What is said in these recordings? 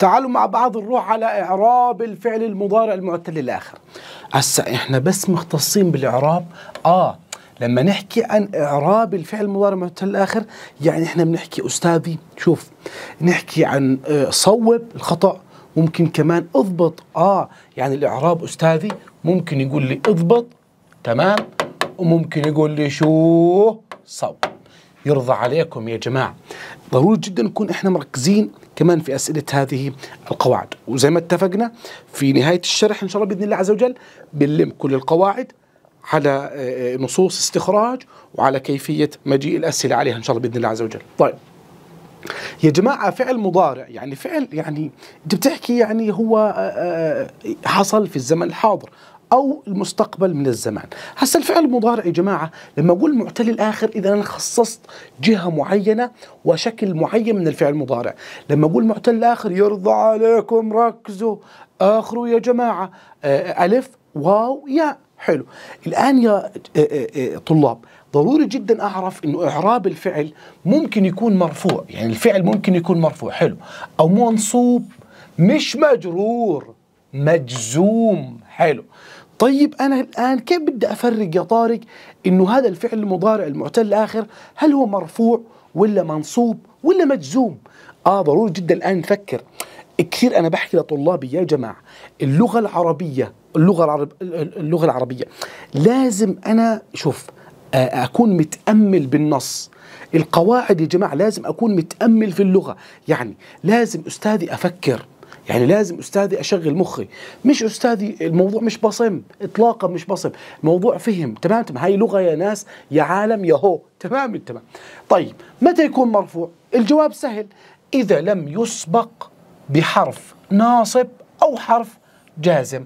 تعالوا مع بعض نروح على إعراب الفعل المضارع المعتل الآخر هسا إحنا بس مختصين بالإعراب آه لما نحكي عن إعراب الفعل المضارع المعتل الآخر يعني إحنا بنحكي أستاذي شوف نحكي عن آه، صوب الخطأ ممكن كمان اضبط آه يعني الإعراب أستاذي ممكن يقول لي اضبط تمام وممكن يقول لي شو صوب يرضى عليكم يا جماعة ضروري جدا نكون احنا مركزين كمان في أسئلة هذه القواعد وزي ما اتفقنا في نهاية الشرح إن شاء الله بإذن الله عز وجل بنلم كل القواعد على آه، آه، نصوص استخراج وعلى كيفية مجيء الأسئلة عليها إن شاء الله بإذن الله عز وجل طيب يا جماعة فعل مضارع يعني فعل يعني أنت بتحكي يعني هو آه، حصل في الزمن الحاضر او المستقبل من الزمان هسا الفعل المضارع يا جماعه لما اقول معتل الاخر اذا انا خصصت جهه معينه وشكل معين من الفعل المضارع لما اقول معتل الاخر يرضى عليكم ركزوا اخره يا جماعه آه، الف واو ياء حلو الان يا آه، آه، طلاب ضروري جدا اعرف انه اعراب الفعل ممكن يكون مرفوع يعني الفعل ممكن يكون مرفوع حلو او منصوب مش مجرور مجزوم حلو طيب انا الان كيف بدي افرق يا طارق انه هذا الفعل المضارع المعتل الاخر هل هو مرفوع ولا منصوب ولا مجزوم اه ضروري جدا الان نفكر كثير انا بحكي لطلابي يا جماعه اللغه العربيه اللغه العرب اللغه العربيه لازم انا شوف آه، اكون متامل بالنص القواعد يا جماعه لازم اكون متامل في اللغه يعني لازم استاذي افكر يعني لازم أستاذي أشغل مخي مش أستاذي الموضوع مش بصم إطلاقا مش بصم الموضوع فهم تمام تمام هاي لغة يا ناس يا عالم يا هو تمام تمام طيب متى يكون مرفوع الجواب سهل إذا لم يسبق بحرف ناصب أو حرف جازم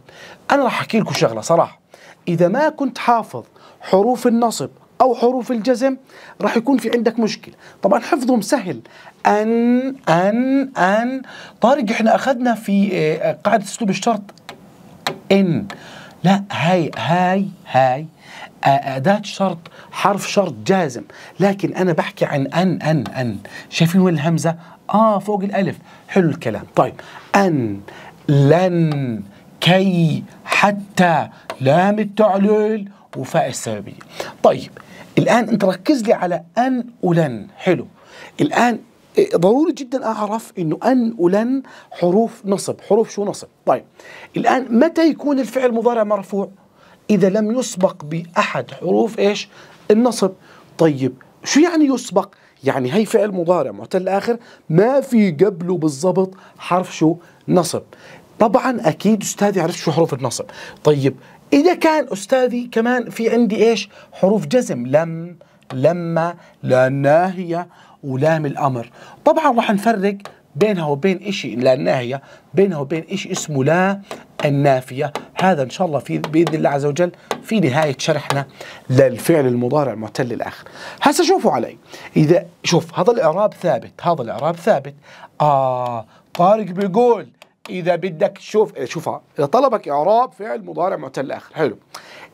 أنا راح أحكي لكم شغلة صراحة إذا ما كنت حافظ حروف النصب أو حروف الجزم راح يكون في عندك مشكلة طبعا حفظهم سهل أن أن أن طارق إحنا أخذنا في آه، قاعدة أسلوب الشرط إن لا هاي هاي هاي أداة آه، شرط حرف شرط جازم لكن أنا بحكي عن أن أن أن شايفين وين الهمزة؟ آه فوق الألف حلو الكلام طيب أن لن كي حتى لام التعليل وفاء السببية طيب الآن أنت ركز لي على أن ولن حلو الآن إيه، ضروري جدا أعرف أنه أن ولن حروف نصب حروف شو نصب طيب الآن متى يكون الفعل مضارع مرفوع إذا لم يسبق بأحد حروف إيش النصب طيب شو يعني يسبق يعني هي فعل مضارع معتل آخر ما في قبله بالضبط حرف شو نصب طبعا اكيد استاذي عرفت شو حروف النصب طيب إذا كان أستاذي كمان في عندي إيش حروف جزم لم لما لا ناهية ولام الأمر طبعا راح نفرق بينها وبين إشي لا الناهية بينها وبين إشي اسمه لا النافية هذا إن شاء الله في بإذن الله عز وجل في نهاية شرحنا للفعل المضارع المعتل الآخر هسا شوفوا علي إذا شوف هذا الإعراب ثابت هذا الإعراب ثابت آه طارق بيقول اذا بدك شوف إيه، شوفها اذا طلبك اعراب فعل مضارع معتل اخر حلو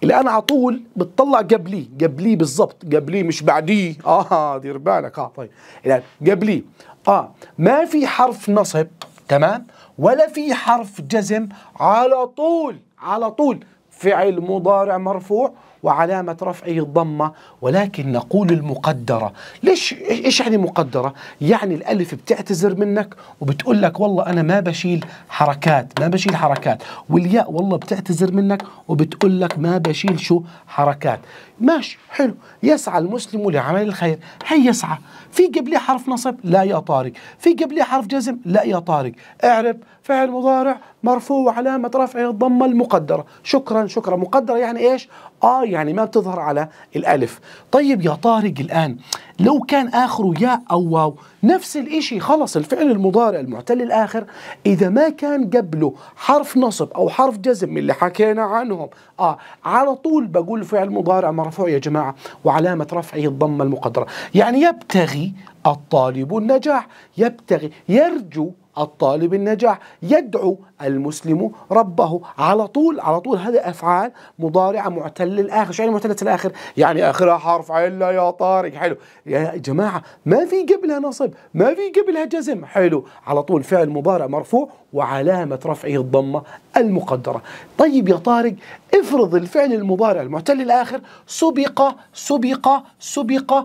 الان على طول بتطلع قبليه قبليه بالضبط قبليه مش بعديه اه دير بالك اه طيب الان قبليه اه ما في حرف نصب تمام ولا في حرف جزم على طول على طول فعل مضارع مرفوع وعلامة رفعه الضمة ولكن نقول المقدرة ليش إيش يعني مقدرة؟ يعني الألف بتعتذر منك وبتقول لك والله أنا ما بشيل حركات ما بشيل حركات والياء والله بتعتذر منك وبتقول لك ما بشيل شو حركات ماشي حلو يسعى المسلم لعمل الخير هي يسعى في قبلي حرف نصب لا يا طارق في قبلي حرف جزم لا يا طارق اعرب فعل مضارع مرفوع وعلامة رفعه الضمة المقدرة شكرا شكرا مقدرة يعني إيش؟ آه يعني ما بتظهر على الألف طيب يا طارق الآن لو كان آخره ياء أو واو نفس الإشي خلص الفعل المضارع المعتل الآخر إذا ما كان قبله حرف نصب أو حرف جزم من اللي حكينا عنهم آه على طول بقول فعل مضارع مرفوع يا جماعة وعلامة رفعه الضمة المقدرة يعني يبتغي الطالب النجاح يبتغي يرجو الطالب النجاح يدعو المسلم ربه على طول على طول هذا افعال مضارعه معتله الاخر شو يعني معتله الاخر يعني اخرها حرف عله يا طارق حلو يا جماعه ما في قبلها نصب ما في قبلها جزم حلو على طول فعل مضارع مرفوع وعلامه رفعه الضمه المقدره طيب يا طارق افرض الفعل المضارع المعتل الاخر سبق سبق سبق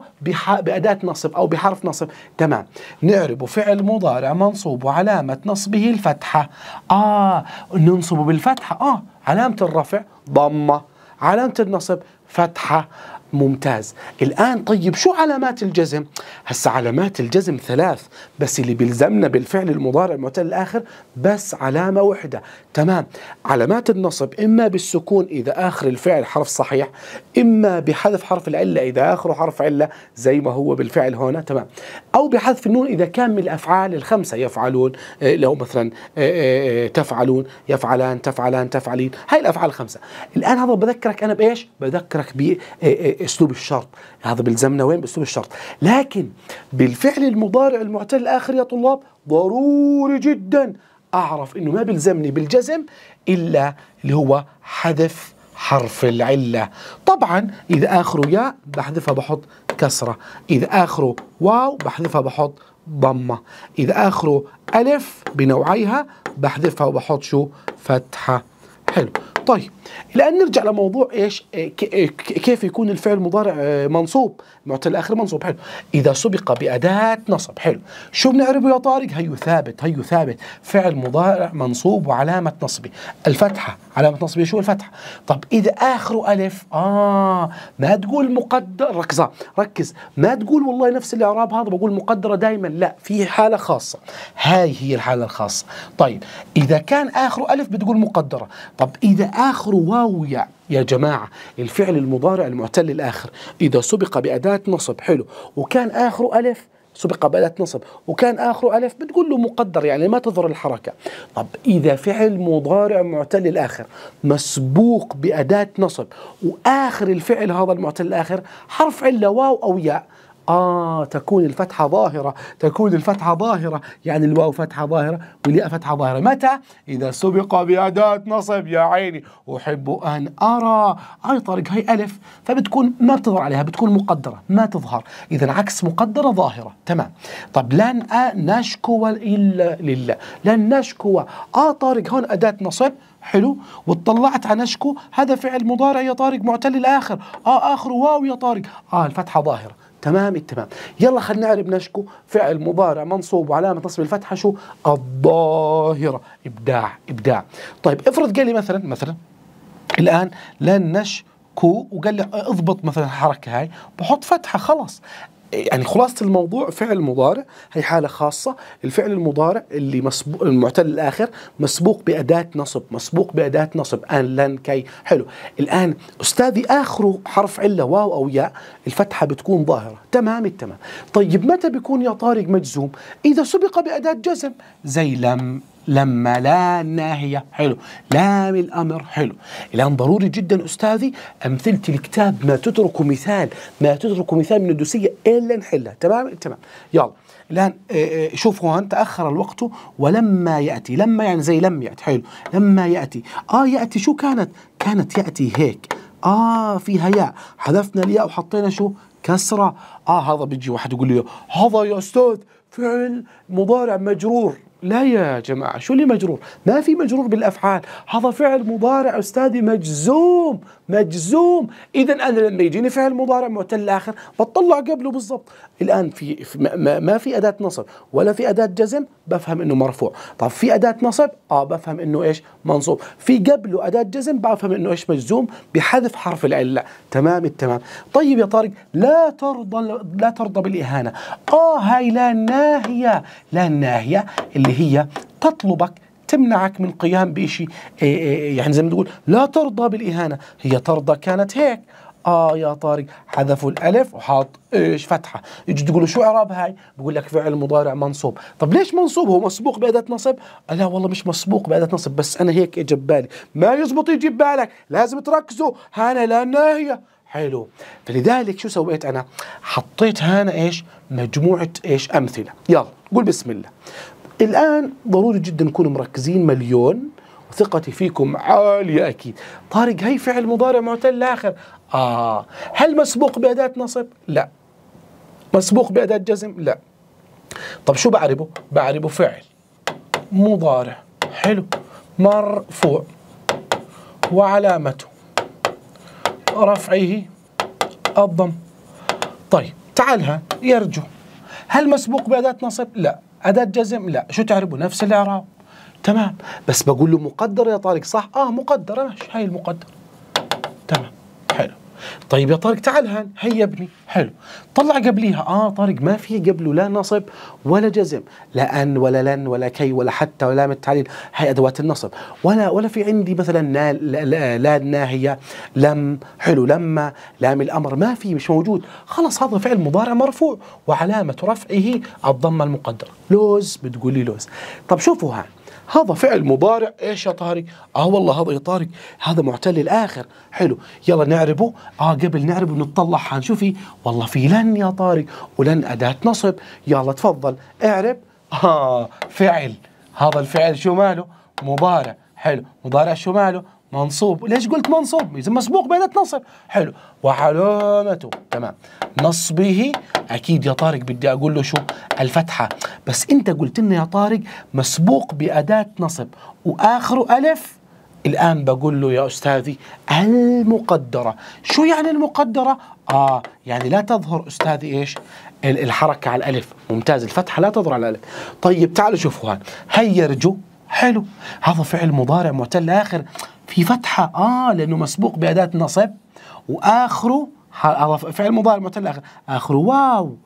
باداه نصب او بحرف نصب تمام نعرب فعل مضارع منصوب وعلامه نصبه الفتحه آه، آه ننصب بالفتحة آه علامة الرفع ضمة علامة النصب فتحة ممتاز الآن طيب شو علامات الجزم هسا علامات الجزم ثلاث بس اللي بيلزمنا بالفعل المضارع المعتل الآخر بس علامة وحدة تمام علامات النصب إما بالسكون إذا آخر الفعل حرف صحيح إما بحذف حرف العلة إذا آخره حرف علة زي ما هو بالفعل هنا تمام أو بحذف النون إذا كان من الأفعال الخمسة يفعلون آه، لو مثلا آه، آه، تفعلون يفعلان تفعلان تفعلين هاي الأفعال الخمسة الآن هذا بذكرك أنا بإيش بذكرك ب اسلوب الشرط هذا بيلزمنا وين باسلوب الشرط لكن بالفعل المضارع المعتل الاخر يا طلاب ضروري جدا اعرف انه ما بيلزمني بالجزم الا اللي هو حذف حرف العله طبعا اذا اخره ياء بحذفها بحط كسره اذا اخره واو بحذفها بحط ضمة إذا آخره ألف بنوعيها بحذفها وبحط شو فتحة حلو طيب الان نرجع لموضوع ايش كيف يكون الفعل المضارع آه، منصوب معتل الاخر منصوب حلو اذا سبق باداه نصب حلو شو بنعرفه يا طارق هيو ثابت هيو ثابت فعل مضارع منصوب وعلامه نصبه الفتحه علامه نصبه شو الفتحه طب اذا اخره الف اه ما تقول مقدر ركز آه، ركز ما تقول والله نفس الاعراب هذا بقول مقدره دائما لا في حاله خاصه هاي هي الحاله الخاصه طيب اذا كان اخره الف بتقول مقدره طب اذا اخره يقولوا واو يا يا جماعة الفعل المضارع المعتل الآخر إذا سبق بأداة نصب حلو وكان آخره ألف سبق بأداة نصب وكان آخره ألف بتقول له مقدر يعني ما تظهر الحركة طب إذا فعل مضارع معتل الآخر مسبوق بأداة نصب وآخر الفعل هذا المعتل الآخر حرف علة واو أو ياء آه تكون الفتحة ظاهرة تكون الفتحة ظاهرة يعني الواو فتحة ظاهرة والياء فتحة ظاهرة متى؟ إذا سبق بأداة نصب يا عيني أحب أن أرى أي طريق هي ألف فبتكون ما بتظهر عليها بتكون مقدرة ما تظهر إذا عكس مقدرة ظاهرة تمام طب لن نشكو إلا لله لن نشكو آه طارق هون أداة نصب حلو وطلعت على نشكو هذا فعل مضارع يا طارق معتل الآخر آه آخر واو يا طارق آه الفتحة ظاهرة تمام التمام يلا خلينا نعرب نشكو فعل مضارع منصوب وعلامة نصب الفتحة شو الظاهرة إبداع إبداع طيب افرض قال لي مثلا مثلا الآن لن نشكو وقال لي اضبط مثلا الحركة هاي بحط فتحة خلص يعني خلاصه الموضوع فعل مضارع هي حاله خاصه الفعل المضارع اللي مسبوق المعتل الاخر مسبوق باداه نصب مسبوق باداه نصب ان لن كي حلو الان استاذي اخره حرف عله واو او ياء الفتحه بتكون ظاهره تمام التمام طيب متى بيكون يا طارق مجزوم اذا سبق باداه جزم زي لم لما لا الناهية حلو لام الأمر حلو الآن ضروري جدا أستاذي أمثلة الكتاب ما تترك مثال ما تترك مثال من الدوسية إلا نحلها تمام تمام يلا الآن آه، آه، شوف هون تأخر الوقت ولما يأتي لما يعني زي لم يأتي حلو لما يأتي آه يأتي شو كانت كانت يأتي هيك آه فيها ياء حذفنا الياء وحطينا شو كسرة آه هذا بيجي واحد يقول لي هذا يا أستاذ فعل مضارع مجرور لا يا جماعة شو اللي مجرور ما في مجرور بالأفعال هذا فعل مضارع أستاذي مجزوم مجزوم إذا أنا لما يجيني فعل مضارع معتل آخر بطلع قبله بالضبط الآن في ما في أداة نصب ولا في أداة جزم بفهم إنه مرفوع طب في أداة نصب آه بفهم إنه إيش منصوب في قبله أداة جزم بفهم إنه إيش مجزوم بحذف حرف العلة تمام التمام طيب يا طارق لا ترضى لا ترضى بالإهانة آه هاي لا ناهية لا ناهية اللي هي تطلبك تمنعك من قيام بشيء إيه، إيه، إيه، يعني زي ما تقول لا ترضى بالإهانة هي ترضى كانت هيك آه يا طارق حذفوا الألف وحاط إيش فتحة يجي تقول له شو إعراب هاي بقول لك فعل مضارع منصوب طب ليش منصوب هو مسبوق بأداة نصب لا والله مش مسبوق بأداة نصب بس أنا هيك إجا ببالي ما يزبط يجي ببالك لازم تركزوا هانا لا ناهية حلو فلذلك شو سويت أنا حطيت هانا إيش مجموعة إيش أمثلة يلا قول بسم الله الآن ضروري جدا نكون مركزين مليون وثقتي فيكم عالية أكيد طارق هي فعل مضارع معتل آخر آه هل مسبوق بأداة نصب؟ لا مسبوق بأداة جزم؟ لا طب شو بعربه؟ بعربه فعل مضارع حلو مرفوع وعلامته رفعه الضم طيب تعالها يرجو هل مسبوق بأداة نصب؟ لا أداة جزم لا شو تعربوا نفس الإعراب تمام بس بقول له مقدر يا طارق صح اه مقدر ماشي هاي المقدر تمام طيب يا طارق تعال هان هيا ابني حلو طلع قبليها اه طارق ما في قبله لا نصب ولا جزم لا ان ولا لن ولا كي ولا حتى ولا لام التعليل هي ادوات النصب ولا ولا في عندي مثلا لا, لا, لا الناهيه لم حلو لما لام الامر ما في مش موجود خلاص هذا فعل مضارع مرفوع وعلامه رفعه الضمه المقدره لوز بتقولي لوز طب شوفوا هان هذا فعل مضارع ايش يا طارق اه والله هذا يا طارق هذا معتل الاخر حلو يلا نعربه اه قبل نعربه نطلع حنشوف والله في لن يا طارق ولن اداه نصب يلا تفضل اعرب اه فعل هذا الفعل شو ماله مضارع حلو مضارع شو ماله منصوب ليش قلت منصوب إذا مسبوق بأداة نصب حلو وعلامته تمام نصبه أكيد يا طارق بدي أقول له شو الفتحة بس أنت قلت لنا يا طارق مسبوق بأداة نصب وآخره ألف الآن بقول له يا أستاذي المقدرة شو يعني المقدرة؟ آه يعني لا تظهر أستاذي إيش؟ الحركة على الألف ممتاز الفتحة لا تظهر على الألف طيب تعالوا شوفوا هان هيرجو حلو هذا فعل مضارع معتل آخر في فتحة آه لأنه مسبوق بأداة نصب وآخره فعل مضارع معتل آخر آخره واو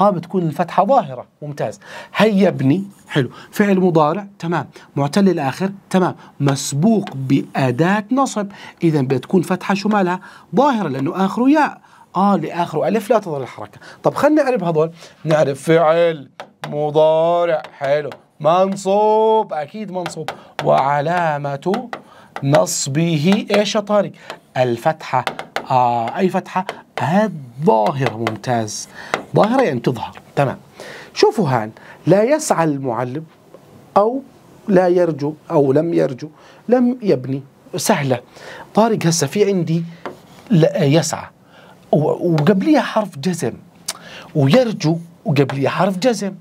اه بتكون الفتحه ظاهره ممتاز هيا ابني حلو فعل مضارع تمام معتل الاخر تمام مسبوق باداه نصب اذا بتكون فتحه شو مالها ظاهره لانه اخره ياء اه لاخره الف لا تظهر الحركه طب خلينا نعرف هذول نعرف فعل مضارع حلو منصوب اكيد منصوب وعلامه نصبه ايش يا طارق الفتحة آه أي فتحة الظاهرة ممتاز ظاهرة يعني تظهر تمام شوفوا هان لا يسعى المعلم أو لا يرجو أو لم يرجو لم يبني سهلة طارق هسه في عندي لا يسعى وقبليها حرف جزم ويرجو وقبليها حرف جزم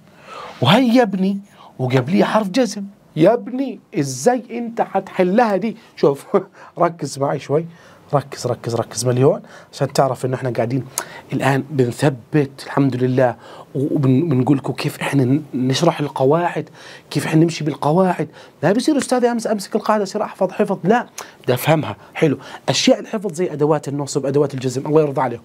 وهي يبني وقبليها حرف جزم يا ابني ازاي انت هتحلها دي شوف ركز معي شوي ركز ركز ركز مليون عشان تعرف ان احنا قاعدين الان بنثبت الحمد لله وبنقول لكم كيف احنا نشرح القواعد كيف احنا نمشي بالقواعد ما بيصير استاذي امس امسك القاعده اصير احفظ حفظ لا ده افهمها حلو اشياء الحفظ زي ادوات النصب ادوات الجزم الله يرضى عليكم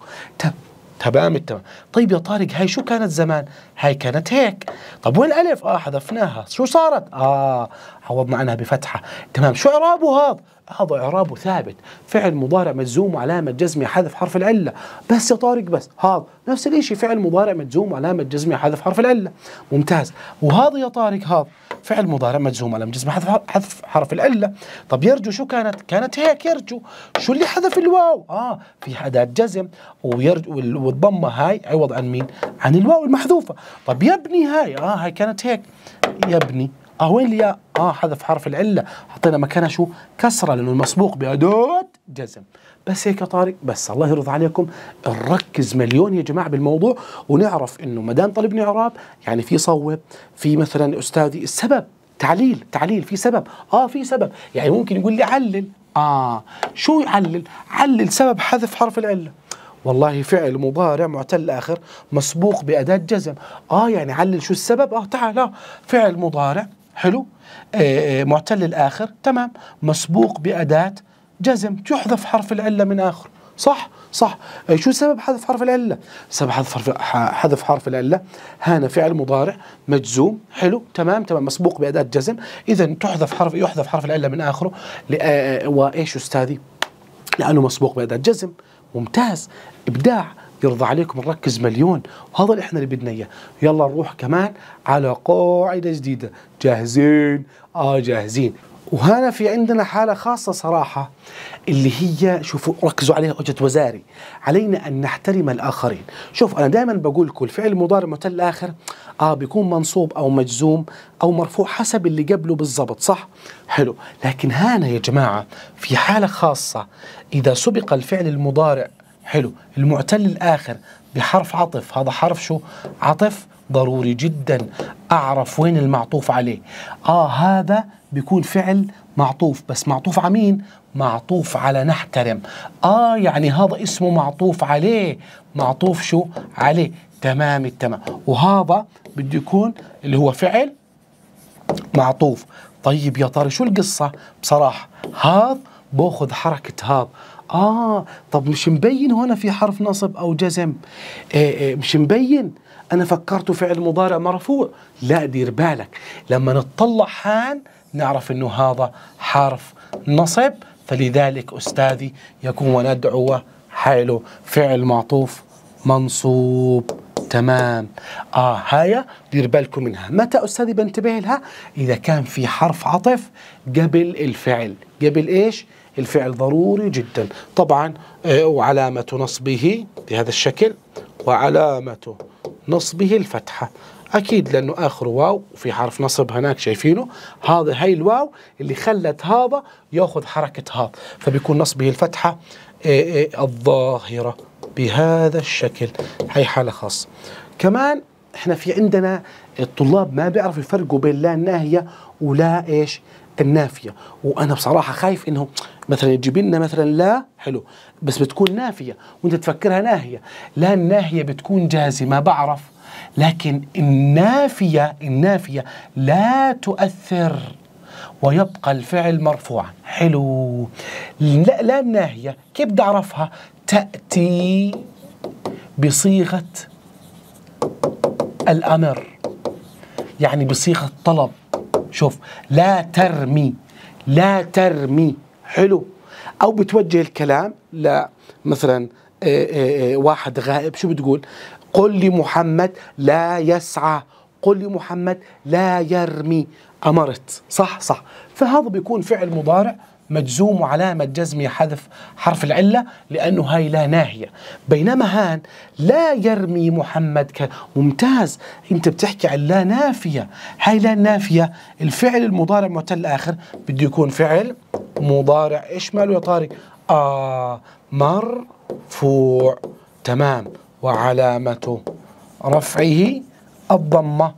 تمام التمام طيب يا طارق هاي شو كانت زمان هاي كانت هيك طب وين الف اه حذفناها شو صارت اه عوضنا عنها بفتحه تمام شو اعرابه هذا هذا إعرابه ثابت فعل مضارع مجزوم وعلامة جزمه حذف حرف العلة بس يا طارق بس هذا نفس الشيء فعل مضارع مجزوم وعلامة جزمه حذف حرف العلة ممتاز وهذا يا طارق هذا فعل مضارع مجزوم وعلامة جزمه حذف حذف حرف العلة طب يرجو شو كانت كانت هيك يرجو شو اللي حذف الواو اه في أداة جزم ويرجو والضمة هاي عوض عن مين عن الواو المحذوفة طب يبني هاي اه هاي كانت هيك يبني اه وين الياء؟ اه حذف حرف العله حطينا مكانها شو؟ كسره لانه المسبوق باداه جزم بس هيك يا طارق بس الله يرضى عليكم نركز مليون يا جماعه بالموضوع ونعرف انه ما دام طلبني اعراب يعني في صوب في مثلا استاذي السبب تعليل تعليل في سبب اه في سبب يعني ممكن يقول لي علل اه شو يعلل؟ علل سبب حذف حرف العله والله فعل مضارع معتل اخر مسبوق باداه جزم اه يعني علل شو السبب اه تعال آه فعل مضارع حلو آه، آه، معتل الآخر تمام مسبوق بأداة جزم يحذف حرف العلة من آخره صح صح آه، شو سبب حذف حرف العله سبب حذف حرف حذف حرف العله هنا فعل مضارع مجزوم حلو تمام تمام مسبوق باداه جزم اذا تحذف حرف يحذف حرف العله من اخره وايش استاذي لانه مسبوق باداه جزم ممتاز ابداع يرضى عليكم نركز مليون وهذا اللي احنا اللي بدنا اياه يلا نروح كمان على قاعده جديده جاهزين اه جاهزين وهنا في عندنا حالة خاصة صراحة اللي هي شوفوا ركزوا عليها اجت وزاري علينا أن نحترم الآخرين شوف أنا دائما بقول لكم الفعل المضارع المتل الآخر آه بيكون منصوب أو مجزوم أو مرفوع حسب اللي قبله بالضبط صح؟ حلو لكن هنا يا جماعة في حالة خاصة إذا سبق الفعل المضارع حلو المعتل الآخر بحرف عطف هذا حرف شو عطف ضروري جدا أعرف وين المعطوف عليه آه هذا بيكون فعل معطوف بس معطوف على مين معطوف على نحترم آه يعني هذا اسمه معطوف عليه معطوف شو عليه تمام التمام وهذا بده يكون اللي هو فعل معطوف طيب يا ترى شو القصة بصراحة هذا باخذ حركة هذا اه طب مش مبين هنا في حرف نصب او جزم آه آه مش مبين انا فكرته فعل مضارع مرفوع لا دير بالك لما نطلع حان نعرف انه هذا حرف نصب فلذلك استاذي يكون وندعو حاله فعل معطوف منصوب تمام اه هاي دير بالكم منها متى استاذي بنتبه لها اذا كان في حرف عطف قبل الفعل قبل ايش الفعل ضروري جدا طبعا آه، وعلامة نصبه بهذا الشكل وعلامة نصبه الفتحة أكيد لأنه آخر واو في حرف نصب هناك شايفينه هذا هي الواو اللي خلت هذا يأخذ حركة هذا فبيكون نصبه الفتحة آه، آه، الظاهرة بهذا الشكل هي حالة خاصة كمان احنا في عندنا الطلاب ما بيعرفوا يفرقوا بين لا الناهية ولا ايش النافيه وانا بصراحه خايف انه مثلا يجيب لنا مثلا لا حلو بس بتكون نافيه وانت تفكرها ناهيه لا الناهيه بتكون جازمه بعرف لكن النافيه النافيه لا تؤثر ويبقى الفعل مرفوعا حلو لا, لا الناهيه كيف بدي اعرفها تاتي بصيغه الامر يعني بصيغه طلب شوف لا ترمي لا ترمي حلو او بتوجه الكلام لا مثلا آه، آه، آه، واحد غائب شو بتقول قل لمحمد لا يسعى قل لمحمد لا يرمي امرت صح صح فهذا بيكون فعل مضارع مجزوم وعلامة جزمه حذف حرف العلة لأنه هاي لا ناهية بينما هان لا يرمي محمد ممتاز أنت بتحكي عن لا نافية هاي لا نافية الفعل المضارع معتل آخر بده يكون فعل مضارع إيش ماله يا طارق آه مرفوع تمام وعلامة رفعه الضمة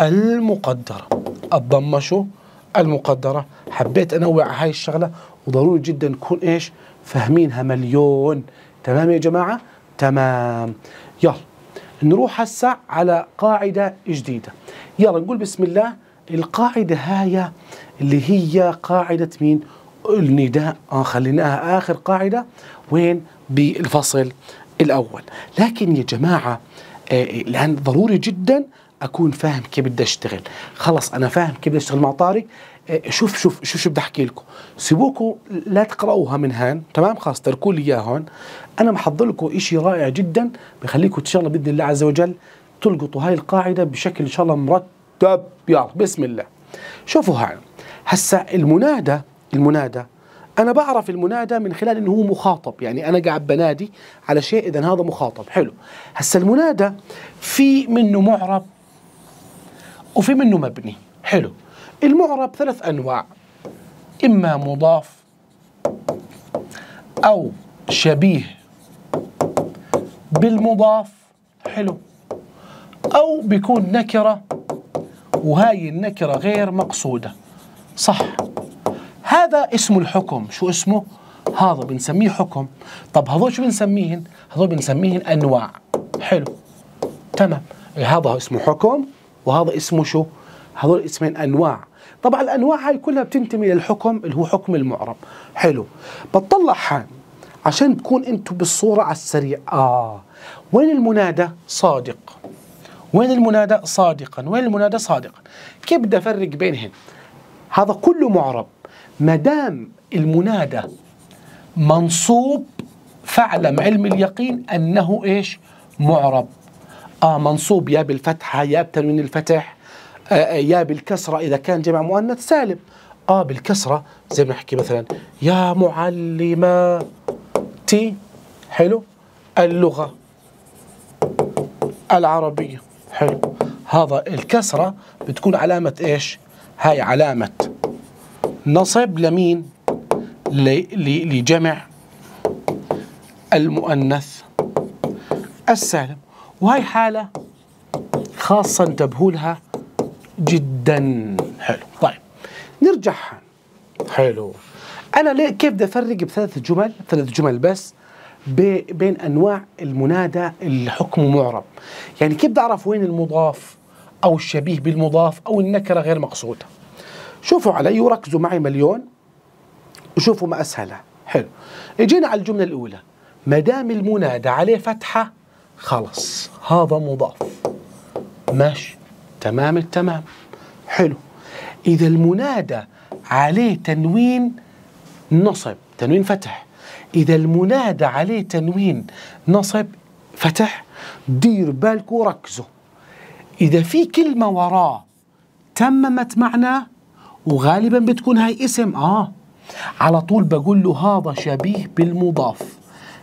المقدرة الضمة شو؟ المقدرة حبيت أنوع على هاي الشغلة وضروري جدا نكون إيش فاهمينها مليون تمام يا جماعة تمام يلا نروح هسه على قاعدة جديدة يلا نقول بسم الله القاعدة هاي اللي هي قاعدة مين النداء آه خليناها آخر قاعدة وين بالفصل الأول لكن يا جماعة آه، لأن ضروري جدا اكون فاهم كيف بدي اشتغل خلص انا فاهم كيف بدي اشتغل مع طارق إيه، شوف شوف شوف شو بدي احكي لكم سيبوكم لا تقرأوها من هان تمام خلص تركوا لي اياها هون انا محضر لكم شيء رائع جدا بخليكم ان شاء الله باذن الله عز وجل تلقطوا هاي القاعده بشكل ان شاء الله مرتب يلا بسم الله شوفوا هان هسا المنادى المنادى انا بعرف المنادى من خلال انه هو مخاطب يعني انا قاعد بنادي على شيء اذا هذا مخاطب حلو هسا المنادى في منه معرب وفي منه مبني حلو المعرب ثلاث أنواع إما مضاف أو شبيه بالمضاف حلو أو بيكون نكرة وهاي النكرة غير مقصودة صح هذا اسم الحكم شو اسمه؟ هذا بنسميه حكم طب هذول شو بنسميهن؟ هذول بنسميهن أنواع حلو تمام إيه، هذا اسمه حكم وهذا اسمه شو؟ هذول اسمين انواع طبعا الانواع هاي كلها بتنتمي للحكم اللي هو حكم المعرب حلو بتطلع حال عشان تكون انتم بالصوره على السريع اه وين المنادى صادق وين المنادى صادقا وين المنادى صادقا كيف بدي افرق بينهن هذا كله معرب ما دام المنادى منصوب فاعلم علم اليقين انه ايش معرب آه منصوب يا بالفتحة يا بتنوين الفتح آه،, آه يا بالكسرة إذا كان جمع مؤنث سالم آه بالكسرة زي ما نحكي مثلا يا معلمة حلو اللغة العربية حلو هذا الكسرة بتكون علامة إيش هاي علامة نصب لمين لجمع المؤنث السالم وهي حالة خاصة انتبهوا لها جدا حلو طيب نرجع حلو انا ليه كيف بدي افرق بثلاث جمل ثلاث جمل بس بين انواع المنادى اللي حكمه معرب يعني كيف بدي اعرف وين المضاف او الشبيه بالمضاف او النكره غير مقصوده شوفوا علي وركزوا معي مليون وشوفوا ما اسهلها حلو اجينا على الجمله الاولى ما دام المنادى عليه فتحه خلاص هذا مضاف ماشي تمام التمام حلو إذا المنادى عليه تنوين نصب تنوين فتح إذا المنادى عليه تنوين نصب فتح دير بالك وركزوا إذا في كلمة وراه تممت معناه وغالبا بتكون هاي اسم آه على طول بقول له هذا شبيه بالمضاف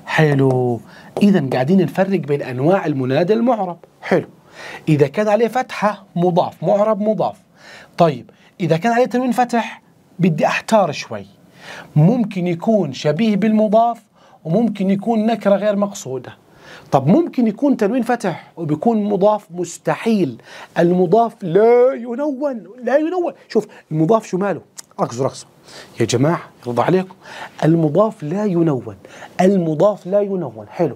حلو اذا قاعدين نفرق بين انواع المنادى المعرب حلو اذا كان عليه فتحه مضاف معرب مضاف طيب اذا كان عليه تنوين فتح بدي احتار شوي ممكن يكون شبيه بالمضاف وممكن يكون نكره غير مقصوده طب ممكن يكون تنوين فتح وبيكون مضاف مستحيل المضاف لا ينون لا ينون شوف المضاف شو ماله ركزوا ركزوا يا جماعة يرضى عليكم المضاف لا ينون المضاف لا ينون حلو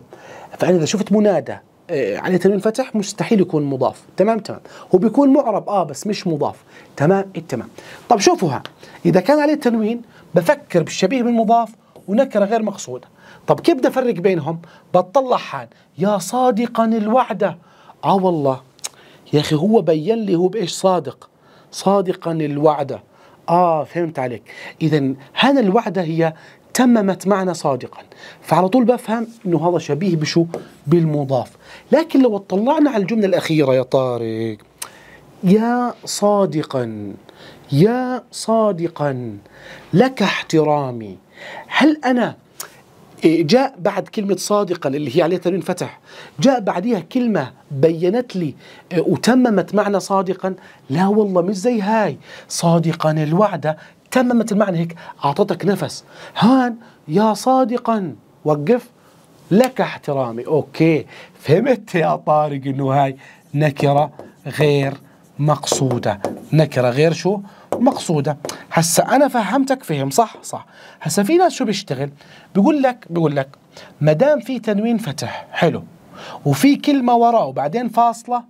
فأنا إذا شفت منادى آه، عليه تنوين فتح مستحيل يكون مضاف تمام تمام هو بيكون معرب اه بس مش مضاف تمام التمام طب شوفوها اذا كان عليه تنوين بفكر بالشبيه بالمضاف ونكره غير مقصوده طب كيف بدي افرق بينهم بطلع حال يا صادقا الوعده اه والله يا اخي هو بين لي هو بايش صادق صادقا الوعده آه فهمت عليك إذا هنا الوعدة هي تممت معنى صادقا فعلى طول بفهم انه هذا شبيه بشو بالمضاف لكن لو اطلعنا على الجمله الاخيره يا طارق يا صادقا يا صادقا لك احترامي هل انا إيه، جاء بعد كلمة صادقا اللي هي عليها تنوين فتح جاء بعديها كلمة بينت لي إيه، وتممت معنى صادقا لا والله مش زي هاي صادقا الوعدة تممت المعنى هيك أعطتك نفس هان يا صادقا وقف لك احترامي أوكي فهمت يا طارق أنه هاي نكرة غير مقصودة نكرة غير شو مقصوده هسا انا فهمتك فهم صح صح هسا في ناس شو بيشتغل بيقول لك بيقول لك ما دام في تنوين فتح حلو وفي كلمه وراه وبعدين فاصله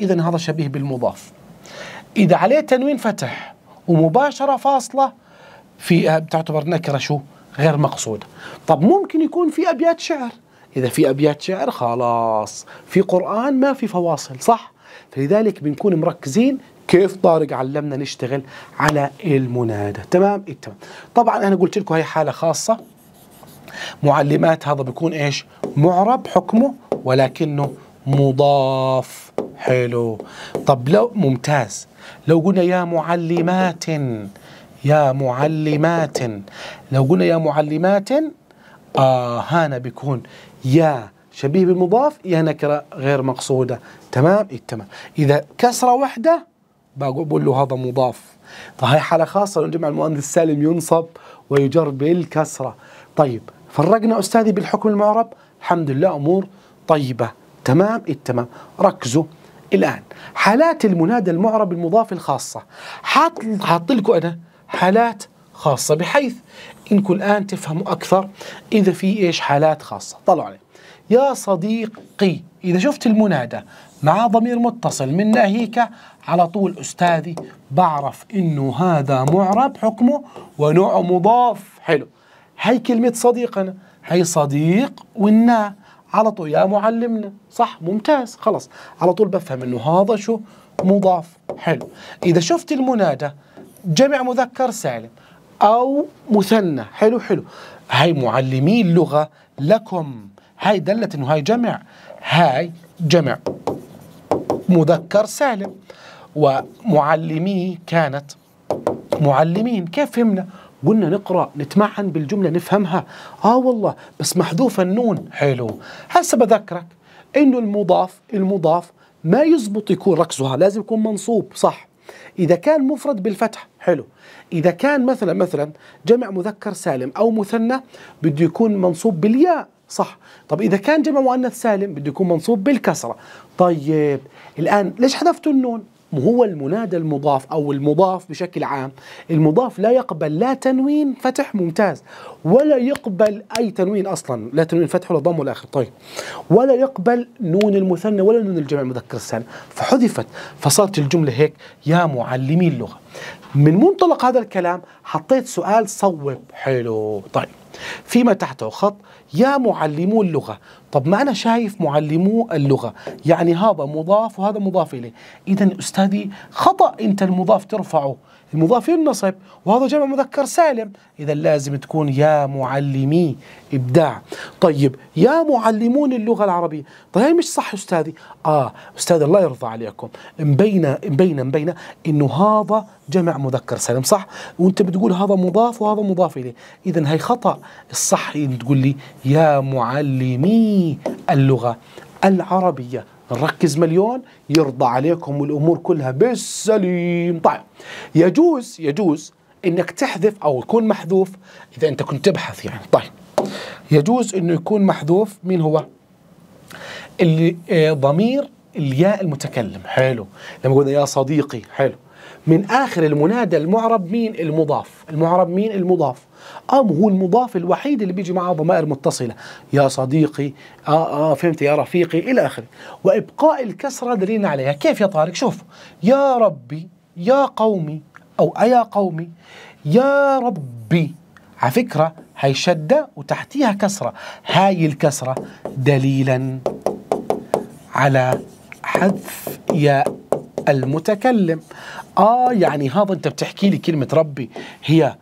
اذا هذا شبيه بالمضاف اذا عليه تنوين فتح ومباشره فاصله في آه، بتعتبر نكره شو غير مقصوده طب ممكن يكون في ابيات شعر اذا في ابيات شعر خلاص في قران ما في فواصل صح فلذلك بنكون مركزين كيف طارق علمنا نشتغل على المنادى تمام إيه، تمام طبعا انا قلت لكم هي حاله خاصه معلمات هذا بيكون ايش معرب حكمه ولكنه مضاف حلو طب لو ممتاز لو قلنا يا معلمات يا معلمات لو قلنا يا معلمات آه هنا بيكون يا شبيه بالمضاف يا نكرة غير مقصودة تمام إيه، تمام إذا كسرة واحدة بقول له هذا مضاف فهي طيب، حالة خاصة لو جمع المؤنث السالم ينصب ويجر بالكسرة طيب فرقنا أستاذي بالحكم المعرب الحمد لله أمور طيبة تمام التمام إيه، ركزوا الآن حالات المنادى المعرب المضاف الخاصة حاط حاط لكم أنا حالات خاصة بحيث إنكم الآن تفهموا أكثر إذا في إيش حالات خاصة طلعوا علي يا صديقي إذا شفت المنادى مع ضمير متصل من ناهيك على طول أستاذي بعرف إنه هذا معرب حكمه ونوع مضاف حلو هي كلمة صديقنا هي صديق والنا على طول يا معلمنا صح ممتاز خلاص على طول بفهم إنه هذا شو مضاف حلو إذا شفت المنادى جمع مذكر سالم أو مثنى حلو حلو هي معلمي اللغة لكم هاي دلت انه هاي جمع هاي جمع مذكر سالم ومعلمي كانت معلمين كيف فهمنا قلنا نقرا نتمعن بالجمله نفهمها اه والله بس محذوف النون حلو هسه بذكرك انه المضاف المضاف ما يزبط يكون ركزها لازم يكون منصوب صح اذا كان مفرد بالفتح حلو اذا كان مثلا مثلا جمع مذكر سالم او مثنى بده يكون منصوب بالياء صح طب إذا كان جمع مؤنث سالم بده يكون منصوب بالكسرة طيب الآن ليش حذفتوا النون هو المنادى المضاف أو المضاف بشكل عام المضاف لا يقبل لا تنوين فتح ممتاز ولا يقبل أي تنوين أصلا لا تنوين فتح ولا ضم ولا آخر طيب ولا يقبل نون المثنى ولا نون الجمع المذكر السالم فحذفت فصارت الجملة هيك يا معلمي اللغة من منطلق هذا الكلام حطيت سؤال صوب حلو طيب فيما تحته خط يا معلمو اللغة طب ما أنا شايف معلمو اللغة يعني هذا مضاف وهذا مضاف إليه إذا أستاذي خطأ أنت المضاف ترفعه المضاف النصب وهذا جمع مذكر سالم إذا لازم تكون يا معلمي إبداع طيب يا معلمون اللغة العربية طيب هي مش صح أستاذي آه أستاذ الله يرضى عليكم مبينة مبينة مبينة إنه هذا جمع مذكر سالم صح وأنت بتقول هذا مضاف وهذا مضاف إليه إذا هي خطأ الصح تقول لي يا معلمي اللغة العربية نركز مليون يرضى عليكم والامور كلها بالسليم طيب يجوز يجوز انك تحذف او يكون محذوف اذا انت كنت تبحث يعني طيب يجوز انه يكون محذوف مين هو اللي آه، ضمير الياء المتكلم حلو لما يقول يا صديقي حلو من آخر المنادى المعرب مين المضاف المعرب مين المضاف أم هو المضاف الوحيد اللي بيجي معه ضمائر متصلة يا صديقي آه آه فهمت يا رفيقي إلى آخره وإبقاء الكسرة دليلنا عليها كيف يا طارق شوف يا ربي يا قومي أو أيا قومي يا ربي على فكرة هي شدة وتحتيها كسرة هاي الكسرة دليلا على حذف يا المتكلم آه يعني هذا أنت بتحكي لي كلمة ربي هي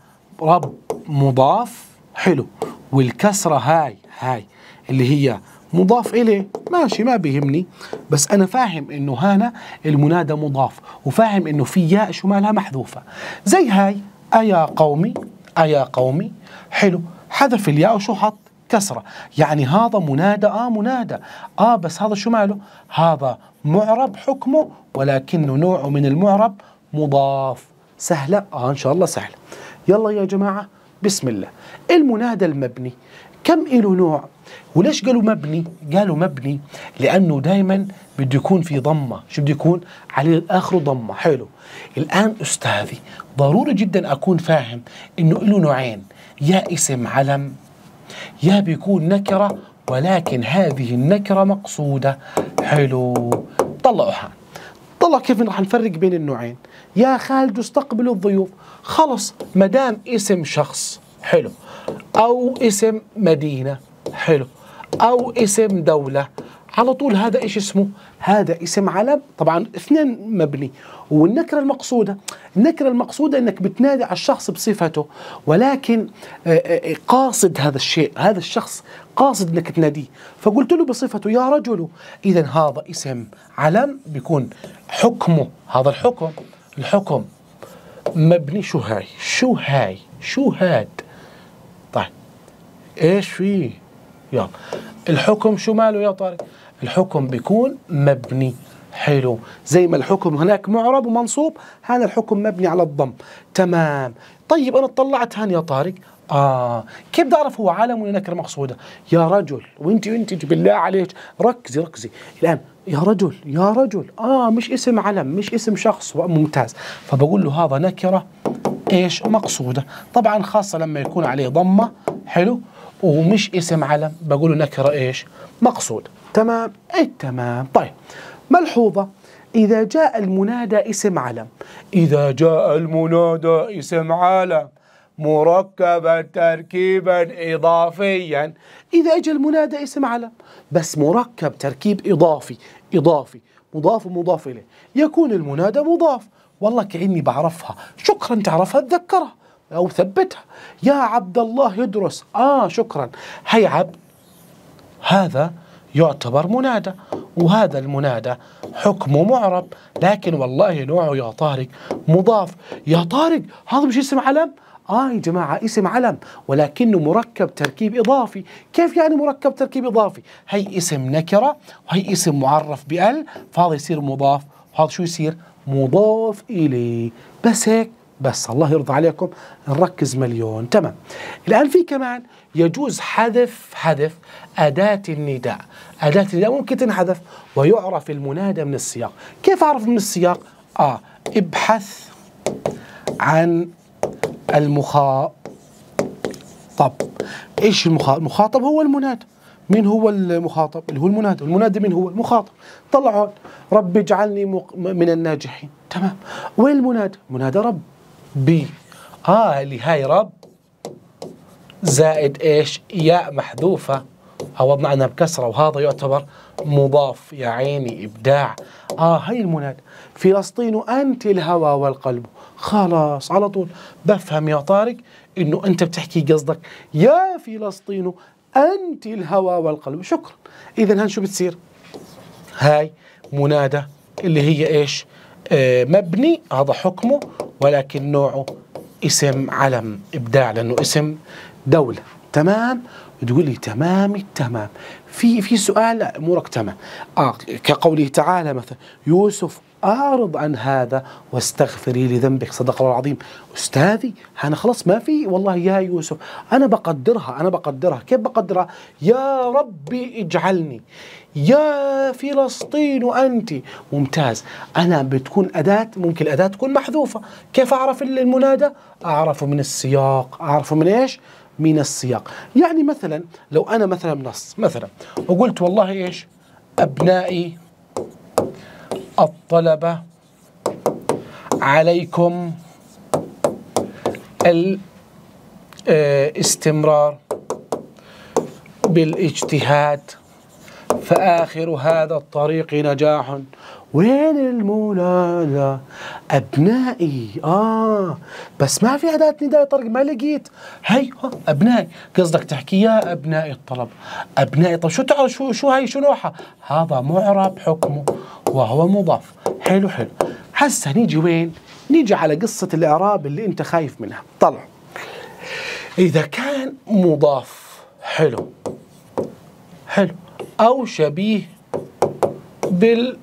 رب مضاف حلو والكسرة هاي هاي اللي هي مضاف إليه ماشي ما بيهمني بس أنا فاهم إنه هنا المنادى مضاف وفاهم إنه في ياء شمالها محذوفة زي هاي أيا قومي أيا قومي حلو حذف الياء وشو حط كسرة يعني هذا منادى آه منادى آه بس هذا شو ماله هذا معرب حكمه ولكنه نوع من المعرب مضاف سهلة آه إن شاء الله سهلة يلا يا جماعة بسم الله المنادى المبني كم له نوع وليش قالوا مبني قالوا مبني لأنه دائما بده يكون في ضمة شو بده يكون عليه آخره ضمة حلو الآن أستاذي ضروري جدا أكون فاهم إنه له نوعين يا اسم علم يا بيكون نكرة ولكن هذه النكرة مقصودة حلو طلعوا حال طلع كيف راح نفرق بين النوعين يا خالد استقبل الضيوف خلص مدام اسم شخص حلو أو اسم مدينة حلو أو اسم دولة على طول هذا ايش اسمه؟ هذا اسم علم طبعا اثنين مبني والنكره المقصوده النكره المقصوده انك بتنادي على الشخص بصفته ولكن آه، آه، آه، قاصد هذا الشيء هذا الشخص قاصد انك تناديه فقلت له بصفته يا رجل اذا هذا اسم علم بيكون حكمه هذا الحكم الحكم مبني شو هاي شو هاي شو هاد طيب ايش فيه يلا الحكم شو ماله يا طارق الحكم بيكون مبني حلو زي ما الحكم هناك معرب ومنصوب هذا الحكم مبني على الضم تمام طيب انا اطلعت هان يا طارق آه كيف بدي أعرف هو عالم ولا نكرة مقصودة يا رجل وانت وانت بالله عليك ركزي ركزي الآن يا رجل يا رجل آه مش اسم علم مش اسم شخص ممتاز فبقول له هذا نكرة إيش مقصودة طبعا خاصة لما يكون عليه ضمة حلو ومش اسم علم بقول نكرة إيش مقصود تمام أي تمام طيب ملحوظة إذا جاء المنادى اسم علم إذا جاء المنادى اسم علم مركبا تركيبا إضافيا إذا أجى المنادى اسم علم بس مركب تركيب إضافي إضافي مضاف ومضاف إليه يكون المنادى مضاف والله كأني بعرفها شكرا تعرفها تذكرها أو ثبتها يا عبد الله يدرس آه شكرا هي عبد هذا يعتبر منادى وهذا المنادى حكمه معرب لكن والله نوعه يا طارق مضاف يا طارق هذا مش اسم علم آه يا جماعة اسم علم ولكنه مركب تركيب إضافي كيف يعني مركب تركيب إضافي هي اسم نكرة وهي اسم معرف بأل فهذا يصير مضاف وهذا شو يصير مضاف إليه بس هيك بس الله يرضى عليكم نركز مليون تمام الآن في كمان يجوز حذف حذف أداة النداء أداة النداء ممكن تنحذف ويعرف المنادى من السياق كيف أعرف من السياق؟ آه ابحث عن المخاطب إيش المخاطب؟ المخاطب هو المنادى مين هو المخاطب؟ اللي هو المنادى، المنادى مين هو؟ المخاطب. طلع هون رب اجعلني من الناجحين، تمام. وين المنادى؟ منادى رب. بي اه اللي هاي رب زائد ايش ياء محذوفة او معنا بكسرة وهذا يعتبر مضاف يا عيني ابداع اه هاي المناد فلسطين انت الهوى والقلب خلاص على طول بفهم يا طارق انه انت بتحكي قصدك يا فلسطين انت الهوى والقلب شكرا اذا هن شو بتصير هاي منادى اللي هي ايش آه، مبني هذا حكمه ولكن نوعه اسم علم ابداع لانه اسم دوله تمام تقول لي تمام التمام في في سؤال امورك تمام اه كقوله تعالى مثلا يوسف أعرض عن هذا واستغفري لذنبك صدق الله العظيم أستاذي أنا خلاص ما في والله يا يوسف أنا بقدرها أنا بقدرها كيف بقدرها يا ربي اجعلني يا فلسطين أنت ممتاز أنا بتكون أداة ممكن الأداة تكون محذوفة كيف أعرف المنادى أعرفه من السياق أعرفه من إيش من السياق يعني مثلا لو أنا مثلا نص مثلا وقلت والله إيش أبنائي الطلبة عليكم الاستمرار آه، بالاجتهاد فآخر هذا الطريق نجاح وين المولادة أبنائي آه بس ما في أداة نداء طرق ما لقيت هي أبنائي قصدك تحكي يا أبنائي الطلب أبنائي طب شو تعرف شو شو هي شو نوعها هذا معرب حكمه وهو مضاف حلو حلو هسه نيجي وين نيجي على قصة الإعراب اللي أنت خايف منها طلع إذا كان مضاف حلو حلو أو شبيه بال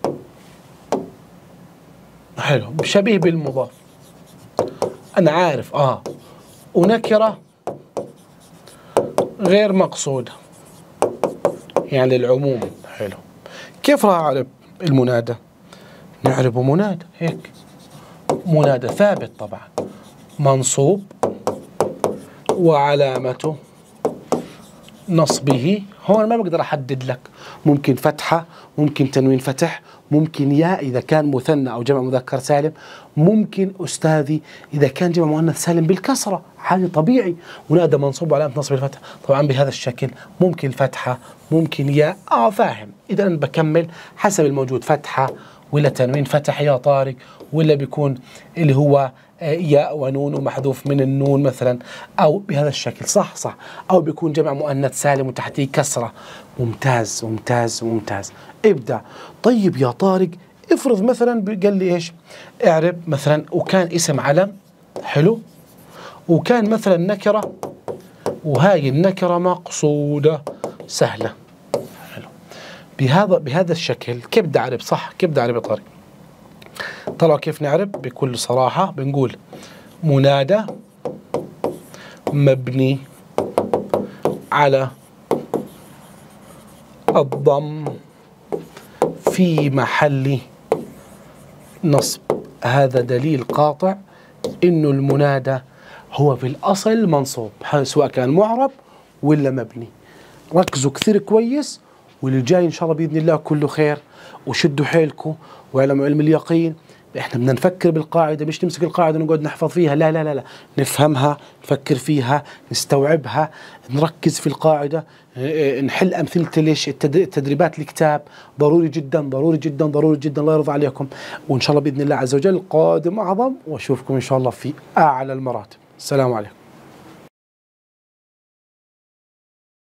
حلو شبيه بالمضاف أنا عارف آه ونكرة غير مقصودة يعني العموم حلو كيف راح أعرف المنادى نعرب منادى هيك منادى ثابت طبعا منصوب وعلامته نصبه هون ما بقدر احدد لك ممكن فتحه ممكن تنوين فتح ممكن يا اذا كان مثنى او جمع مذكر سالم ممكن استاذي اذا كان جمع مؤنث سالم بالكسره حاجه طبيعي ونادى منصوب علامه نصب الفتح طبعا بهذا الشكل ممكن فتحه ممكن يا اه فاهم اذا انا بكمل حسب الموجود فتحه ولا تنوين فتح يا طارق ولا بيكون اللي هو آه، ياء ونون ومحذوف من النون مثلا أو بهذا الشكل صح صح أو بيكون جمع مؤنث سالم وتحتيه كسرة ممتاز ممتاز ممتاز ابدع طيب يا طارق افرض مثلا قال لي ايش اعرب مثلا وكان اسم علم حلو وكان مثلا نكرة وهاي النكرة مقصودة سهلة بهذا بهذا الشكل كيف بدي اعرف صح كيف بدي اعرف اطاري طلعوا كيف نعرف بكل صراحة بنقول منادى مبني على الضم في محل نصب هذا دليل قاطع انه المنادى هو في الاصل منصوب سواء كان معرب ولا مبني ركزوا كثير كويس واللي جاي ان شاء الله باذن الله كله خير وشدوا حيلكم واعلموا علم اليقين احنا بدنا نفكر بالقاعده مش نمسك القاعده ونقعد نحفظ فيها لا لا لا لا نفهمها نفكر فيها نستوعبها نركز في القاعده إيه، نحل امثله ليش التدريبات الكتاب ضروري جدا ضروري جدا ضروري جدا الله يرضى عليكم وان شاء الله باذن الله عز وجل قادم اعظم واشوفكم ان شاء الله في اعلى المراتب السلام عليكم